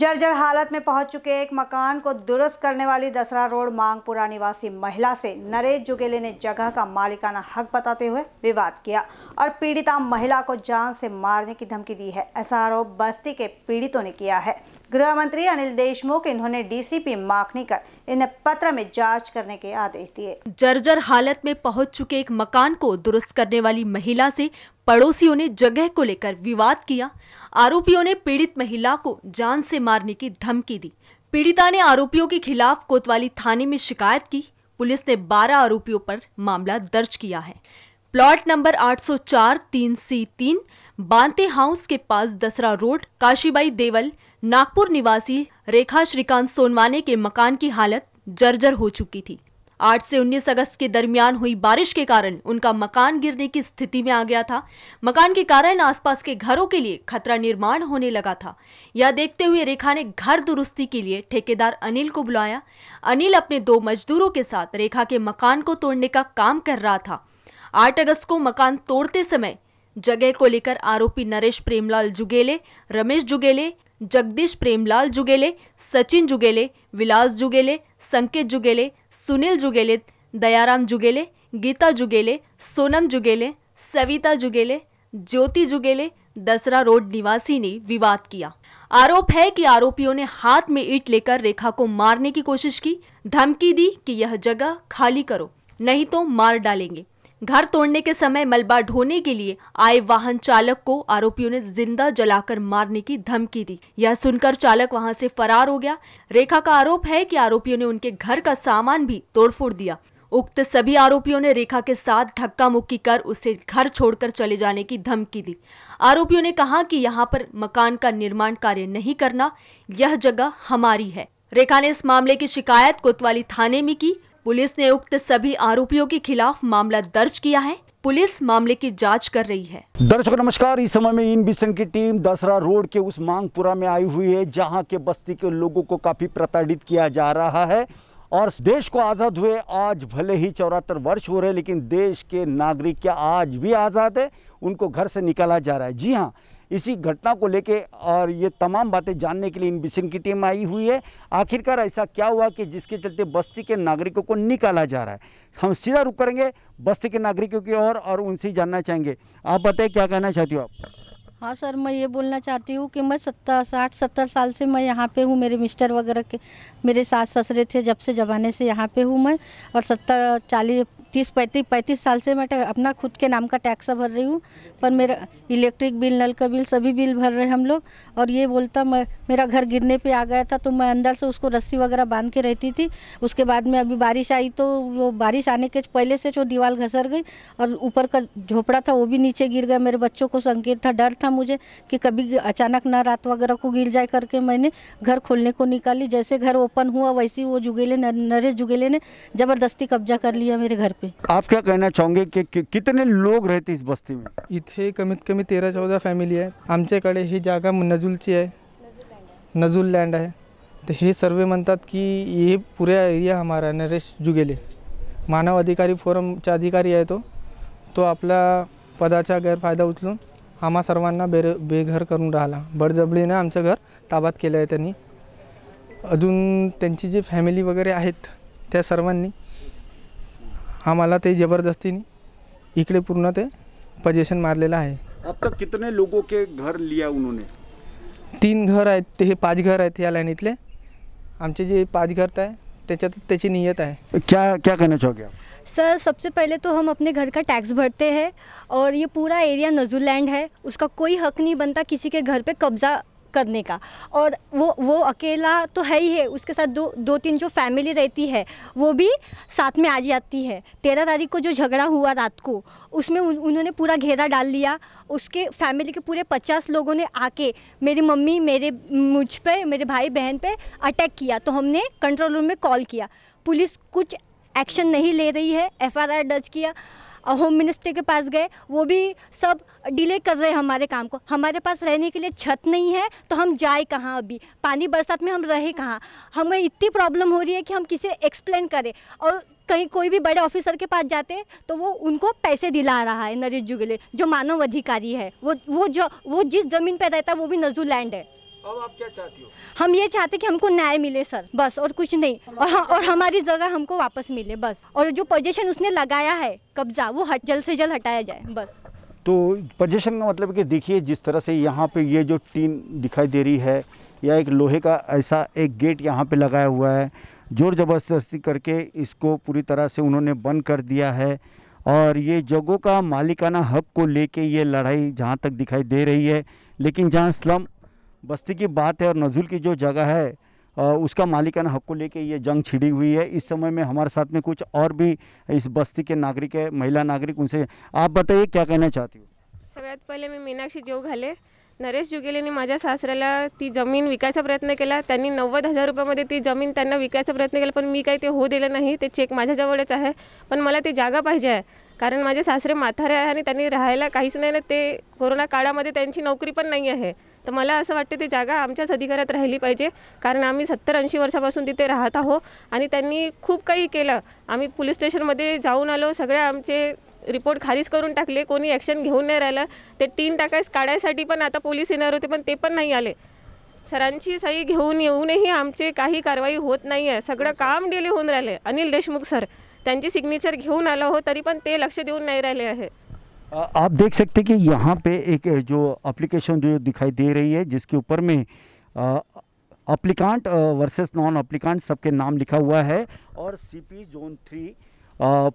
जर्जर हालत में पहुंच चुके एक मकान को दुरुस्त करने वाली दसरा रोड मांगपुरा निवासी महिला से नरेश जुगेले ने जगह का मालिकाना हक बताते हुए विवाद किया और पीड़िता महिला को जान से मारने की धमकी दी है ऐसा आरोप बस्ती के पीड़ितों ने किया है गृह मंत्री अनिल देशमुख इन्होंने डीसीपी माखनी कर इन्हें पत्र में जांच करने के आदेश दिए जर्जर हालत में पहुंच चुके एक मकान को दुरुस्त करने वाली महिला से पड़ोसियों ने जगह को लेकर विवाद किया आरोपियों ने पीड़ित महिला को जान से मारने की धमकी दी पीड़िता ने आरोपियों के खिलाफ कोतवाली थाने में शिकायत की पुलिस ने 12 आरोपियों पर मामला दर्ज किया है प्लॉट नंबर 804 3 सी तीन बांते हाउस के पास दसरा रोड काशीबाई देवल नागपुर निवासी रेखा श्रीकांत सोनवाने के मकान की हालत जर्जर हो चुकी थी 8 से 19 अगस्त के दरमियान हुई बारिश के कारण उनका मकान गिरने की स्थिति में आ गया था मकान के कारण आसपास के घरों के लिए खतरा निर्माण होने लगा था यह देखते हुए रेखा ने घर दुरुस्ती के लिए ठेकेदार अनिल को बुलाया अनिल अपने दो मजदूरों के साथ रेखा के मकान को तोड़ने का काम कर रहा था आठ अगस्त को मकान तोड़ते समय जगह को लेकर आरोपी नरेश प्रेमलाल जुगेले रमेश जुगेले जगदीश प्रेमलाल जुगेले सचिन जुगेले विलास जुगेले संकेत जुगेले सुनील जुगेले दयाराम जुगेले गीता जुगेले सोनम जुगेले सविता जुगेले ज्योति जुगेले दसरा रोड निवासी ने विवाद किया आरोप है कि आरोपियों ने हाथ में ईट लेकर रेखा को मारने की कोशिश की धमकी दी कि यह जगह खाली करो नहीं तो मार डालेंगे घर तोड़ने के समय मलबा ढोने के लिए आए वाहन चालक को आरोपियों ने जिंदा जलाकर मारने की धमकी दी यह सुनकर चालक वहां से फरार हो गया रेखा का आरोप है कि आरोपियों ने उनके घर का सामान भी तोड़फोड़ दिया उक्त सभी आरोपियों ने रेखा के साथ धक्का मुक्की कर उसे घर छोड़कर चले जाने की धमकी दी आरोपियों ने कहा कि यहाँ पर मकान का निर्माण कार्य नहीं करना यह जगह हमारी है रेखा ने इस मामले की शिकायत कोतवाली थाने में की पुलिस ने उक्त सभी आरोपियों के खिलाफ मामला दर्ज किया है पुलिस मामले की जांच कर रही है दर्शक नमस्कार इस समय में इन बिशन की टीम दसरा रोड के उस मांगपुरा में आई हुई है जहां के बस्ती के लोगों को काफी प्रताड़ित किया जा रहा है और देश को आज़ाद हुए आज भले ही चौरातर वर्ष हो रहे लेकिन देश के नागरिक क्या आज भी आज़ाद है उनको घर से निकाला जा रहा है जी हाँ इसी घटना को लेके और ये तमाम बातें जानने के लिए इन बिशन की टीम आई हुई है आखिरकार ऐसा क्या हुआ कि जिसके चलते बस्ती के नागरिकों को निकाला जा रहा है हम सीधा रुक करेंगे बस्ती के नागरिकों की ओर और, उनसे जानना चाहेंगे आप बताए क्या कहना चाहती हो आप हाँ सर मैं ये बोलना चाहती हूँ कि मैं सत्तर साठ सत्तर साल से मैं यहाँ पे हूँ मेरे मिस्टर वगैरह के मेरे सास ससुरे थे जब से जमाने से यहाँ पे हूँ मैं और सत्तर चालीस तीस पैंतीस पैंतीस साल से मैं अपना खुद के नाम का टैक्स भर रही हूँ पर मेरा इलेक्ट्रिक बिल नल का बिल सभी बिल भर रहे हम लोग और ये बोलता मैं मेरा घर गिरने पे आ गया था तो मैं अंदर से उसको रस्सी वगैरह बांध के रहती थी उसके बाद में अभी बारिश आई तो वो बारिश आने के पहले से जो दीवार घसर गई और ऊपर का झोपड़ा था वो भी नीचे गिर गया मेरे बच्चों को संकेत था डर था मुझे कि कभी अचानक ना रात वगैरह को गिर जाए करके मैंने घर खोलने को निकाली जैसे घर ओपन हुआ वैसे ही वो जुगेले नरेश जुगेले ने ज़बरदस्ती कब्जा कर लिया मेरे घर पर पे आप क्या कहना चाहोगे कि, कितने लोग रहते इस बस्ती में इथे कमीत कमी तेरा चौदा फॅमिली आहे आमच्याकडे ही जागा नजूलची आहे नजूल लँड आहे तर हे सर्वे म्हणतात की हे पुऱ्या एरिया हमारा नरेश जुगेले मानव अधिकारी फोरमचा अधिकारी आहे तो तो आपला पदाचा गैरफायदा उचलून आम्हा सर्वांना बेर बेघर करून राहिला बडजबडीनं आमचं घर ताबात केलं आहे त्यांनी अजून त्यांची जी फॅमिली वगैरे आहेत त्या सर्वांनी तो जबरदस्ती नहीं इकडे पूर्ण पजेशन मारले है अब तक कितने लोगों के घर लिया उन्होंने तीन घर है ते हे पाच घर आहेत या लाईनीतले आमचे जे पाँच घर आहे त्याच्यात नियत है क्या क्या कहना चाहोगे आप सर सबसे पहले तो हम अपने घर का टैक्स भरते हैं और ये पूरा एरिया नजूलैंड है उसका कोई हक नहीं बनता किसी के घर पे कब्ज़ा करने का और वो वो अकेला तो है ही है उसके साथ दो दो तीन जो फैमिली रहती है वो भी साथ में आ जाती है तेरह तारीख को जो झगड़ा हुआ रात को उसमें उन, उन्होंने पूरा घेरा डाल लिया उसके फैमिली के पूरे पचास लोगों ने आके मेरी मम्मी मेरे मुझ पर मेरे भाई बहन पर अटैक किया तो हमने कंट्रोल रूम में कॉल किया पुलिस कुछ एक्शन नहीं ले रही है आर दर्ज किया होम मिनिस्टर के पास गए वो भी सब डिले कर रहे हैं हमारे काम को हमारे पास रहने के लिए छत नहीं है तो हम जाए कहाँ अभी पानी बरसात में हम रहे कहाँ हमें इतनी प्रॉब्लम हो रही है कि हम किसे एक्सप्लेन करें और कहीं कोई भी बड़े ऑफिसर के पास जाते तो वो उनको पैसे दिला रहा है नरेश जुगले जो मानव अधिकारी है वो वो जो वो जिस ज़मीन पर रहता है वो भी नजू लैंड है अब आप क्या चाहती हो हम ये चाहते कि हमको न्याय मिले सर बस और कुछ नहीं और हा, और हमारी जगह हमको वापस मिले बस और जो पोजेशन उसने लगाया है कब्जा वो हट जल्द से जल्द हटाया जाए बस तो पोजेशन का मतलब कि देखिए जिस तरह से यहाँ पे ये जो टीन दिखाई दे रही है या एक लोहे का ऐसा एक गेट यहाँ पे लगाया हुआ है ज़ोर ज़बरदस्ती करके इसको पूरी तरह से उन्होंने बंद कर दिया है और ये जगहों का मालिकाना हक को लेके ये लड़ाई जहाँ तक दिखाई दे रही है लेकिन जहाँ स्लम बस्ती की बात है और नजुल की जो जगह है उसका मालिकाना हक को लेके ये जंग छिड़ी हुई है इस समय में हमारे साथ में कुछ और भी इस बस्ती के नागरिक है महिला नागरिक उनसे आप बताइए क्या कहना चाहती हो सगत पहले मैं मीनाक्षी जोघाले नरेश ने मजा सासऱ्याला ती जमीन विकाच प्रयत्न किया नव्वद हजार मे ती जमीन तिकाच प्रयत्न किया मी का हो होऊ नहीं तो चेक मजाज है पन मला ती जागा पाजे है कारण मजे सासरे माथारे है रहा का राहायला कोरोना काला नौकरी पी है तर मला असं वाटतं ती जागा आमच्याच अधिकारात राहिली पाहिजे कारण आम्ही सत्तर ऐंशी वर्षापासून तिथे राहत आहो आणि त्यांनी खूप काही केलं आम्ही पोलीस स्टेशनमध्ये जाऊन आलो सगळ्या आमचे रिपोर्ट खारीज करून टाकले कोणी ॲक्शन घेऊन नाही राहिलं ते टीन टाकायस काढायसाठी पण आता पोलीस येणार होते पण ते पण नाही आले सरांची सही घेऊन येऊनही आमचे काही कारवाई होत नाही आहे सगळं हो, काम डेले होऊन राहिले अनिल देशमुख सर त्यांची सिग्नेचर घेऊन आलो हो तरी पण ते लक्ष देऊन नाही राहिले आहे आप देख सकते हैं कि यहाँ पे एक जो एप्लीकेशन जो दिखाई दे रही है जिसके ऊपर में अप्लीकांट वर्सेस नॉन अप्लीकांट सबके नाम लिखा हुआ है और CP zone three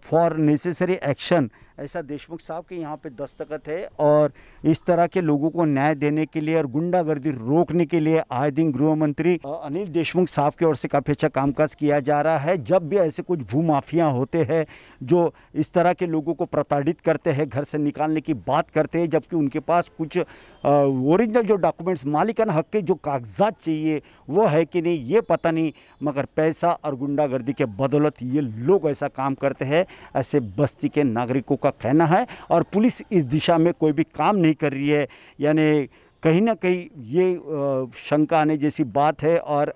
for necessary action ऐसा देशमुख साहब के यहाँ पे दस्तखत है और इस तरह के लोगों को न्याय देने के लिए और गुंडागर्दी रोकने के लिए आए दिन गृह मंत्री अनिल देशमुख साहब की ओर से काफ़ी अच्छा कामकाज किया जा रहा है जब भी ऐसे कुछ माफिया होते हैं जो इस तरह के लोगों को प्रताड़ित करते हैं घर से निकालने की बात करते हैं जबकि उनके पास कुछ ओरिजिनल जो डॉक्यूमेंट्स मालिकान हक के जो कागजात चाहिए वो है कि नहीं ये पता नहीं मगर पैसा और गुंडागर्दी के बदौलत ये लोग ऐसा काम करते हैं ऐसे बस्ती के नागरिकों का कहना है और पुलिस इस दिशा में कोई भी काम नहीं कर रही है यानी कहीं ना कहीं ये शंका आने जैसी बात है और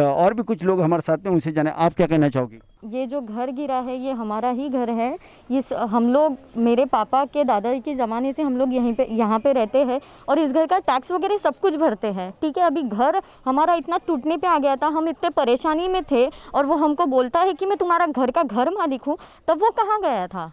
और भी कुछ लोग हमारे साथ में उनसे जाने आप क्या कहना चाहोगी ये जो घर गिरा है ये हमारा ही घर है ये हम लोग मेरे पापा के दादा के ज़माने से हम लोग यहीं पे यहाँ पे रहते हैं और इस घर का टैक्स वगैरह सब कुछ भरते हैं ठीक है अभी घर हमारा इतना टूटने पे आ गया था हम इतने परेशानी में थे और वो हमको बोलता है कि मैं तुम्हारा घर का घर मालिक हूँ तब वो कहाँ गया था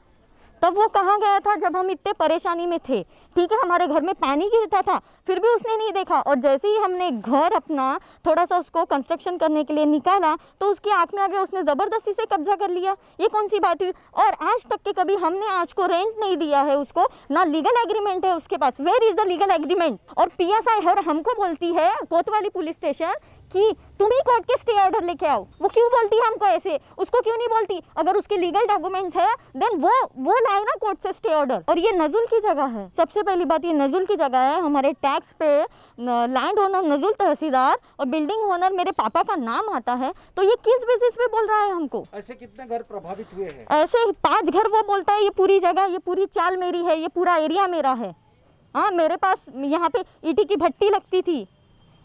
तब वो कहाँ गया था जब हम इतने परेशानी में थे ठीक है हमारे घर में पानी गिरता था फिर भी उसने नहीं देखा और जैसे ही हमने घर अपना थोड़ा सा उसको कंस्ट्रक्शन करने के लिए निकाला तो उसकी आँख में आ गया उसने ज़बरदस्ती से कब्जा कर लिया ये कौन सी बात हुई और आज तक के कभी हमने आज को रेंट नहीं दिया है उसको ना लीगल एग्रीमेंट है उसके पास where is the legal agreement और पी हर हमको बोलती है कोतवाली पुलिस स्टेशन की तुम ही कोर्ट के स्टे ऑर्डर लेके आओ वो क्यों बोलती है हमको ऐसे उसको क्यों नहीं बोलती अगर उसके लीगल डॉक्यूमेंट्स है देन वो वो लाओ ना कोर्ट से स्टे ऑर्डर और ये नजुल की जगह है सबसे पहली बात ये नजुल की जगह है हमारे टैक्स पे लैंड ओनर नजुल तहसीलदार और बिल्डिंग ओनर मेरे पापा का नाम आता है तो ये किस बेसिस पे बोल रहा है हमको ऐसे कितने घर प्रभावित हुए हैं ऐसे पांच घर वो बोलता है ये पूरी जगह ये पूरी चाल मेरी है ये पूरा एरिया मेरा है हाँ मेरे पास यहाँ पे ईटी की भट्टी लगती थी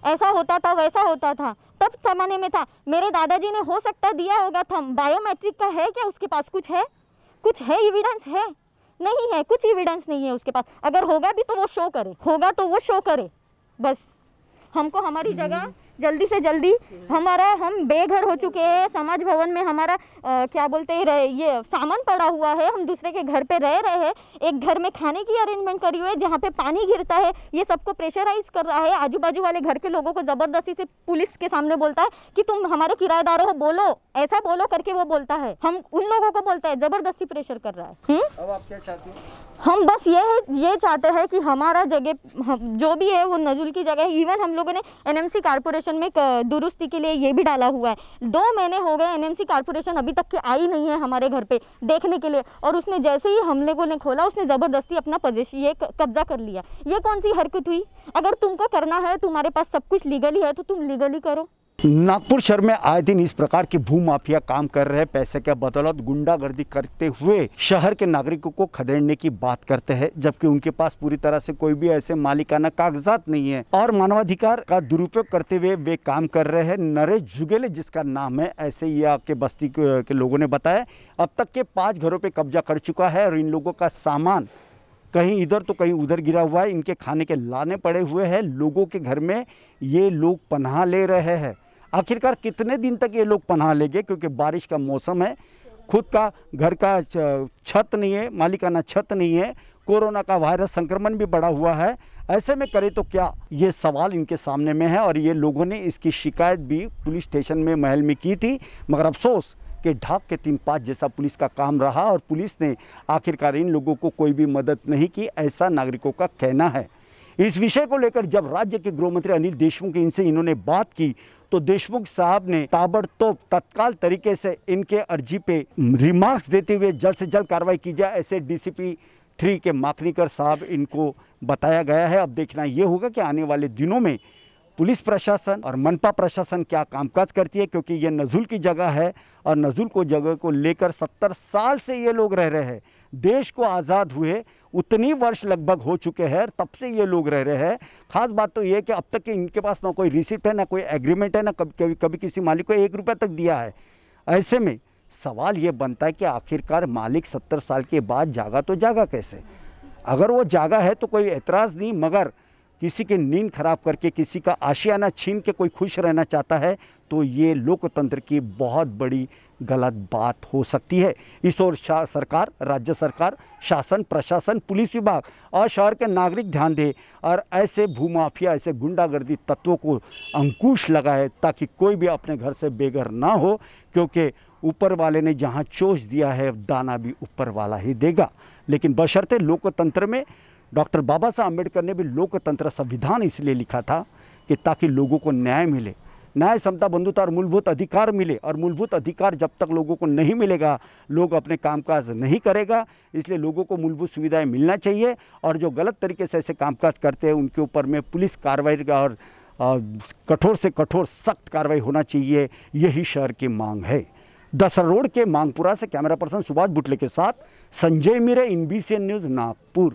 ऐसा होता था वैसा होता था तब जमाने में था मेरे दादाजी ने हो सकता दिया होगा था बायोमेट्रिक का है क्या उसके पास कुछ है कुछ है एविडेंस है नहीं है कुछ एविडेंस नहीं है उसके पास अगर होगा भी तो वो शो करे होगा तो वो शो करे बस हमको हमारी जगह जल्दी से जल्दी हमारा हम बेघर हो चुके हैं समाज भवन में हमारा आ, क्या बोलते हैं ये सामान पड़ा हुआ है हम दूसरे के घर पे रह रहे हैं एक घर में खाने की अरेंजमेंट करी हुई है जहाँ पे पानी गिरता है ये सबको प्रेशराइज कर रहा है आजू बाजू वाले घर के लोगों को ज़बरदस्ती से पुलिस के सामने बोलता है कि तुम हमारे किराएदार हो बोलो ऐसा बोलो करके वो बोलता है हम उन लोगों को बोलता है ज़बरदस्ती प्रेशर कर रहा है हम बस ये ये चाहते हैं कि हमारा जगह जो भी है वो नजुल की जगह है इवन हम लोगों ने एनएमसी कारपोरेशन कॉर्पोरेशन में दुरुस्ती के लिए ये भी डाला हुआ है दो महीने हो गए एनएमसी कॉरपोरेशन अभी तक की आई नहीं है हमारे घर पे देखने के लिए और उसने जैसे ही हमले को ने खोला उसने ज़बरदस्ती अपना पोजिशन ये कब्जा कर लिया ये कौन सी हरकत हुई अगर तुमको करना है तुम्हारे पास सब कुछ लीगली है तो तुम लीगली करो नागपुर शहर में आए दिन इस प्रकार भू भूमाफिया काम कर रहे पैसे के बदौलत गुंडागर्दी करते हुए शहर के नागरिकों को खदेड़ने की बात करते हैं जबकि उनके पास पूरी तरह से कोई भी ऐसे मालिकाना कागजात नहीं है और मानवाधिकार का दुरुपयोग करते हुए वे काम कर रहे हैं नरेश जुगेले जिसका नाम है ऐसे ही आपके बस्ती के लोगों ने बताया अब तक के पाँच घरों पर कब्जा कर चुका है और इन लोगों का सामान कहीं इधर तो कहीं उधर गिरा हुआ है इनके खाने के लाने पड़े हुए हैं लोगों के घर में ये लोग पनाह ले रहे हैं आखिरकार कितने दिन तक ये लोग पनाह लेंगे क्योंकि बारिश का मौसम है खुद का घर का छत नहीं है मालिकाना छत नहीं है कोरोना का वायरस संक्रमण भी बढ़ा हुआ है ऐसे में करें तो क्या ये सवाल इनके सामने में है और ये लोगों ने इसकी शिकायत भी पुलिस स्टेशन में महल में की थी मगर अफसोस कि ढाक के तीन पाँच जैसा पुलिस का काम रहा और पुलिस ने आखिरकार इन लोगों को कोई भी मदद नहीं की ऐसा नागरिकों का कहना है इस विषय को लेकर जब राज्य के गृह मंत्री अनिल देशमुख इनसे इन्होंने बात की तो देशमुख साहब ने ताबड़तोब तत्काल तरीके से इनके अर्जी पे रिमार्क्स देते हुए जल्द से जल्द कार्रवाई की जाए ऐसे डीसीपी थ्री के माखनीकर साहब इनको बताया गया है अब देखना ये होगा कि आने वाले दिनों में पुलिस प्रशासन और मनपा प्रशासन क्या कामकाज करती है क्योंकि ये नज़ुल की जगह है और नज़ुल को जगह को लेकर सत्तर साल से ये लोग रह रहे हैं देश को आज़ाद हुए उतनी वर्ष लगभग हो चुके हैं तब से ये लोग रह रहे हैं खास बात तो ये कि अब तक इनके पास ना कोई रिसिप्ट है ना कोई एग्रीमेंट है ना कभी कभी कभी किसी मालिक को एक रुपये तक दिया है ऐसे में सवाल ये बनता है कि आखिरकार मालिक सत्तर साल के बाद जागा तो जागा कैसे अगर वो जागा है तो कोई एतराज़ नहीं मगर किसी की नींद खराब करके किसी का आशियाना छीन के कोई खुश रहना चाहता है तो ये लोकतंत्र की बहुत बड़ी गलत बात हो सकती है इस ओर सरकार राज्य सरकार शासन प्रशासन पुलिस विभाग और शहर के नागरिक ध्यान दें और ऐसे भूमाफिया ऐसे गुंडागर्दी तत्वों को अंकुश लगाए ताकि कोई भी अपने घर से बेघर ना हो क्योंकि ऊपर वाले ने जहाँ चोच दिया है दाना भी ऊपर वाला ही देगा लेकिन बशर्ते लोकतंत्र में डॉक्टर बाबा साहब अम्बेडकर ने भी लोकतंत्र संविधान इसलिए लिखा था कि ताकि लोगों को न्याय मिले न्याय समता बंधुता और मूलभूत अधिकार मिले और मूलभूत अधिकार जब तक लोगों को नहीं मिलेगा लोग अपने कामकाज नहीं करेगा इसलिए लोगों को मूलभूत सुविधाएं मिलना चाहिए और जो गलत तरीके से ऐसे कामकाज करते हैं उनके ऊपर में पुलिस कार्रवाई का और कठोर से कठोर सख्त कार्रवाई होना चाहिए यही शहर की मांग है दसर रोड के मांगपुरा से कैमरा पर्सन सुभाष बुटले के साथ संजय मीरे इन न्यूज़ नागपुर